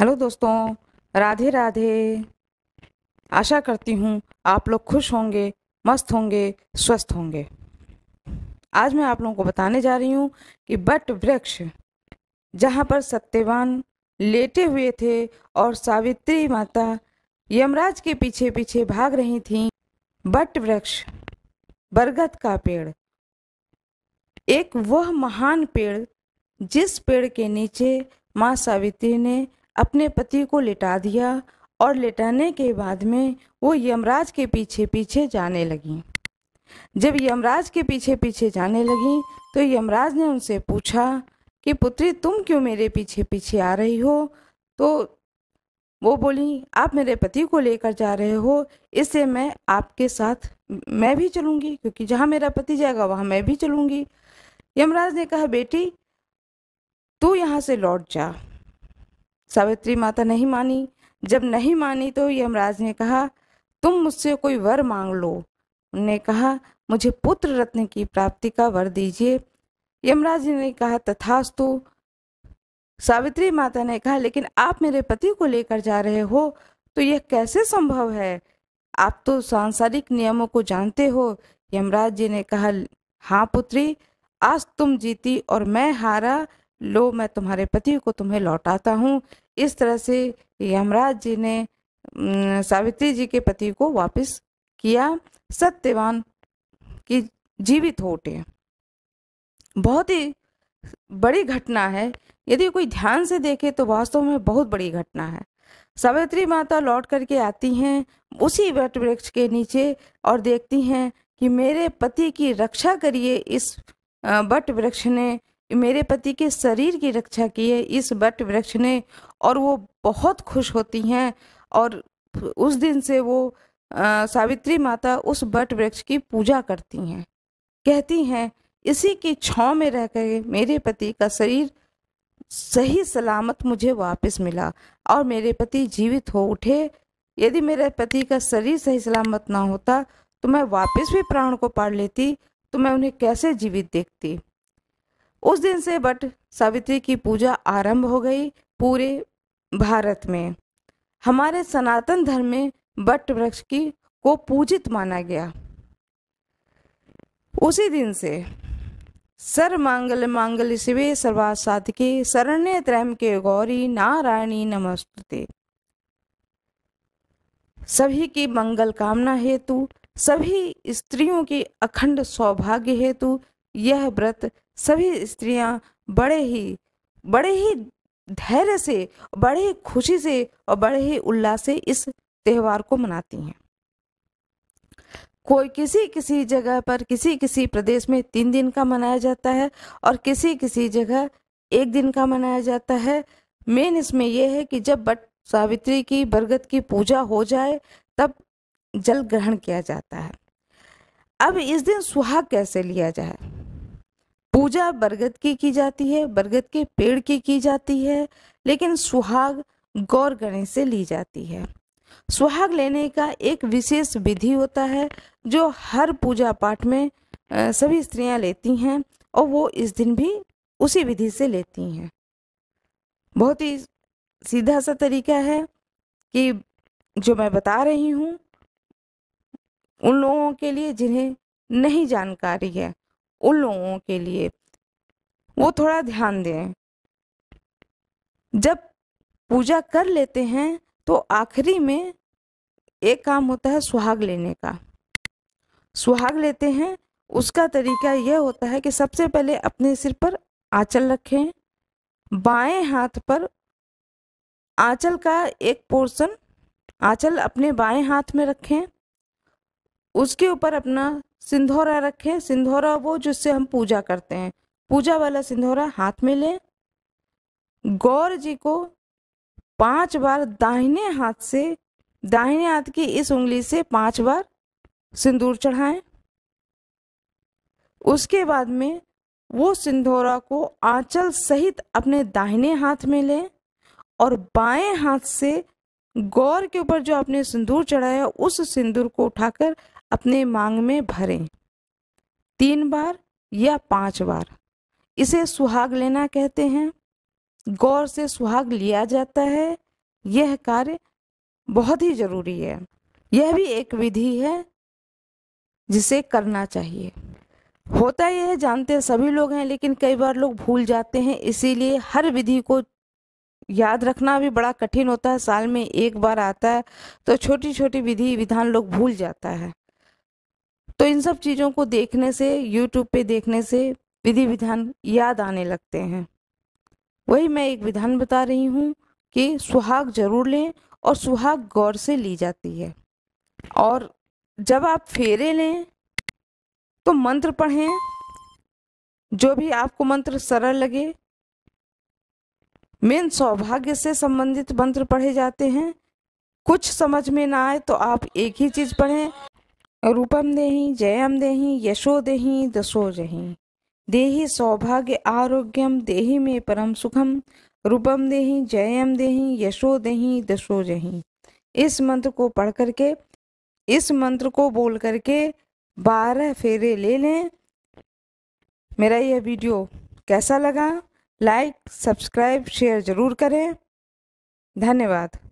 hello दोस्तों राधे राधे आशा करती हूँ आप लोग खुश होंगे मस्त होंगे स्वस्थ होंगे आज मैं आप लोगों को बताने जा रही हूँ कि बट वृक्ष जहाँ पर सत्यवान लेटे हुए थे और सावित्री माता यमराज के पीछे पीछे भाग रही थीं बट वृक्ष बरगद का पेड़ एक वह महान पेड़ जिस पेड़ के नीचे माँ सावित्री ने अपने पति को लेटा दिया और लेटाने के बाद में वो यमराज के पीछे पीछे जाने लगी जब यमराज के पीछे पीछे जाने लगी तो यमराज ने उनसे पूछा कि पुत्री तुम क्यों मेरे पीछे पीछे आ रही हो तो वो बोली आप मेरे पति को लेकर जा रहे हो इससे मैं आपके साथ मैं भी चलूँगी क्योंकि जहाँ मेरा पति जाएगा वहाँ मैं भी चलूँगी यमराज ने कहा बेटी तू यहाँ से लौट जा सावित्री माता नहीं मानी जब नहीं मानी तो यमराज ने कहा तुम मुझसे कोई वर मांग लो उनने कहा मुझे पुत्र रत्न की प्राप्ति का वर दीजिए यमराज ने कहा तथास्तु सावित्री माता ने कहा लेकिन आप मेरे पति को लेकर जा रहे हो तो यह कैसे संभव है आप तो सांसारिक नियमों को जानते हो यमराज जी ने कहा हाँ पुत्री आज तुम जीती और मैं हारा लो मैं तुम्हारे पति को तुम्हें लौटाता हूँ इस तरह से यमराज जी ने सावित्री जी के पति को वापस किया सत्यवान की जीवित हो उठे बहुत ही बड़ी घटना है यदि कोई ध्यान से देखे तो वास्तव में बहुत बड़ी घटना है सावित्री माता लौट करके आती हैं उसी वट वृक्ष के नीचे और देखती हैं कि मेरे पति की रक्षा करिए इस वट वृक्ष ने मेरे पति के शरीर की रक्षा की है इस बट वृक्ष ने और वो बहुत खुश होती हैं और उस दिन से वो आ, सावित्री माता उस बट वृक्ष की पूजा करती हैं कहती हैं इसी की छाँव में रह कर मेरे पति का शरीर सही सलामत मुझे वापस मिला और मेरे पति जीवित हो उठे यदि मेरे पति का शरीर सही सलामत ना होता तो मैं वापस भी प्राण को पाड़ लेती तो मैं उन्हें कैसे जीवित देखती उस दिन से बट सावित्री की पूजा आरंभ हो गई पूरे भारत में हमारे सनातन धर्म में बट वृक्ष की को पूजित माना गया उसी दिन से सर मांगल मांगल शिवे सर्वा साधके शरण्य त्रैम के गौरी नारायणी नमस्ते सभी की मंगल कामना हेतु सभी स्त्रियों की अखंड सौभाग्य हेतु यह व्रत सभी स्त्रियां बड़े ही बड़े ही धैर्य से बड़े ही खुशी से और बड़े ही उल्लास से इस त्यौहार को मनाती हैं कोई किसी किसी जगह पर किसी किसी प्रदेश में तीन दिन का मनाया जाता है और किसी किसी जगह एक दिन का मनाया जाता है मेन इसमें यह है कि जब बट सावित्री की बरगद की पूजा हो जाए तब जल ग्रहण किया जाता है अब इस दिन सुहाग कैसे लिया जाए पूजा बरगद की की जाती है बरगद के पेड़ की की जाती है लेकिन सुहाग गौर गणेश से ली जाती है सुहाग लेने का एक विशेष विधि होता है जो हर पूजा पाठ में सभी स्त्रियां लेती हैं और वो इस दिन भी उसी विधि से लेती हैं बहुत ही सीधा सा तरीका है कि जो मैं बता रही हूँ उन लोगों के लिए जिन्हें नहीं जानकारी है उन लोगों के लिए वो थोड़ा ध्यान दें जब पूजा कर लेते हैं तो आखिरी में एक काम होता है सुहाग लेने का सुहाग लेते हैं उसका तरीका यह होता है कि सबसे पहले अपने सिर पर आंचल रखें बाएं हाथ पर आंचल का एक पोर्शन आंचल अपने बाएं हाथ में रखें उसके ऊपर अपना सिंधौरा रखें सिंधौरा वो जिससे हम पूजा करते हैं पूजा वाला सिंधौरा हाथ में लें गौर जी को पांच बार दाहिने हाथ से दाहिने हाथ की इस उंगली से पांच बार सिंदूर चढ़ाएं उसके बाद में वो सिंधौरा को आंचल सहित अपने दाहिने हाथ में लें और बाएं हाथ से गौर के ऊपर जो आपने सिंदूर चढ़ाया उस सिंदूर को उठाकर अपने मांग में भरें तीन बार या पांच बार इसे सुहाग लेना कहते हैं गौर से सुहाग लिया जाता है यह कार्य बहुत ही जरूरी है यह भी एक विधि है जिसे करना चाहिए होता यह है जानते सभी लोग हैं लेकिन कई बार लोग भूल जाते हैं इसीलिए हर विधि को याद रखना भी बड़ा कठिन होता है साल में एक बार आता है तो छोटी छोटी विधि विधान लोग भूल जाता है तो इन सब चीज़ों को देखने से यूट्यूब पे देखने से विधि विधान याद आने लगते हैं वही मैं एक विधान बता रही हूँ कि सुहाग जरूर लें और सुहाग गौर से ली जाती है और जब आप फेरे लें तो मंत्र पढ़ें जो भी आपको मंत्र सरल लगे मेन सौभाग्य से संबंधित मंत्र पढ़े जाते हैं कुछ समझ में ना आए तो आप एक ही चीज़ पढ़ें रूपम देहि जयम देहि यशो देहि दशो जहि दे सौभाग्य आरोग्यम देही में परम सुखम रूपम देहि जयम देहि यशो देहि दशो जहि इस मंत्र को पढ़ करके इस मंत्र को बोल करके बारह फेरे ले लें मेरा यह वीडियो कैसा लगा लाइक सब्सक्राइब शेयर ज़रूर करें धन्यवाद